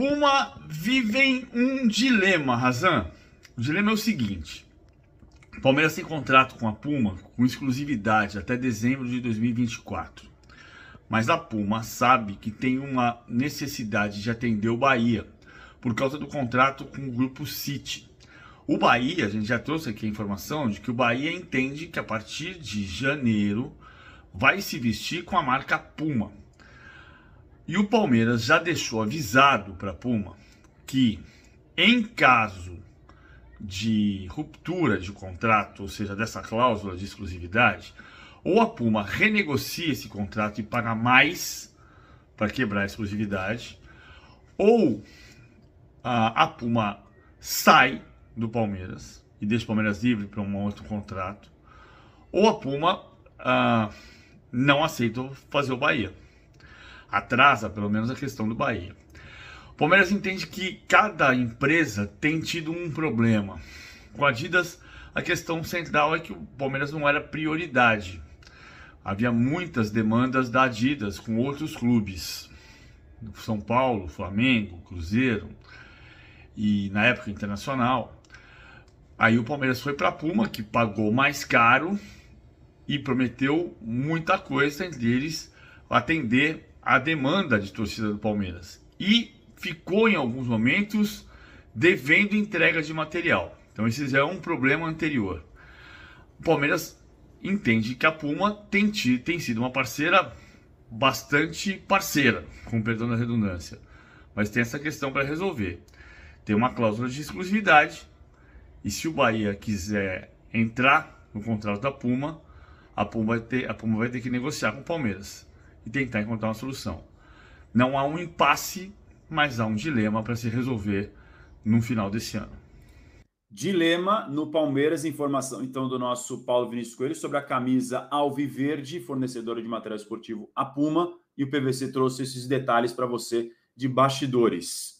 Puma vivem um dilema, Razan. O dilema é o seguinte: o Palmeiras tem contrato com a Puma com exclusividade até dezembro de 2024. Mas a Puma sabe que tem uma necessidade de atender o Bahia por causa do contrato com o grupo City. O Bahia, a gente já trouxe aqui a informação de que o Bahia entende que a partir de janeiro vai se vestir com a marca Puma. E o Palmeiras já deixou avisado para a Puma que, em caso de ruptura de contrato, ou seja, dessa cláusula de exclusividade, ou a Puma renegocia esse contrato e paga mais para quebrar a exclusividade, ou a, a Puma sai do Palmeiras e deixa o Palmeiras livre para um outro contrato, ou a Puma ah, não aceita fazer o Bahia atrasa pelo menos a questão do Bahia. O Palmeiras entende que cada empresa tem tido um problema. Com a Adidas, a questão central é que o Palmeiras não era prioridade. Havia muitas demandas da Adidas com outros clubes, São Paulo, Flamengo, Cruzeiro e na época Internacional. Aí o Palmeiras foi para a Puma, que pagou mais caro e prometeu muita coisa, entre eles atender a demanda de torcida do Palmeiras e ficou em alguns momentos devendo entrega de material. Então esse já é um problema anterior. O Palmeiras entende que a Puma tem, tido, tem sido uma parceira bastante parceira, com perdão da redundância, mas tem essa questão para resolver. Tem uma cláusula de exclusividade e se o Bahia quiser entrar no contrato da Puma, a Puma vai ter, a Puma vai ter que negociar com o Palmeiras e tentar encontrar uma solução. Não há um impasse, mas há um dilema para se resolver no final desse ano. Dilema no Palmeiras, informação então do nosso Paulo Vinícius Coelho sobre a camisa Alviverde, fornecedora de material esportivo a Puma, e o PVC trouxe esses detalhes para você de bastidores.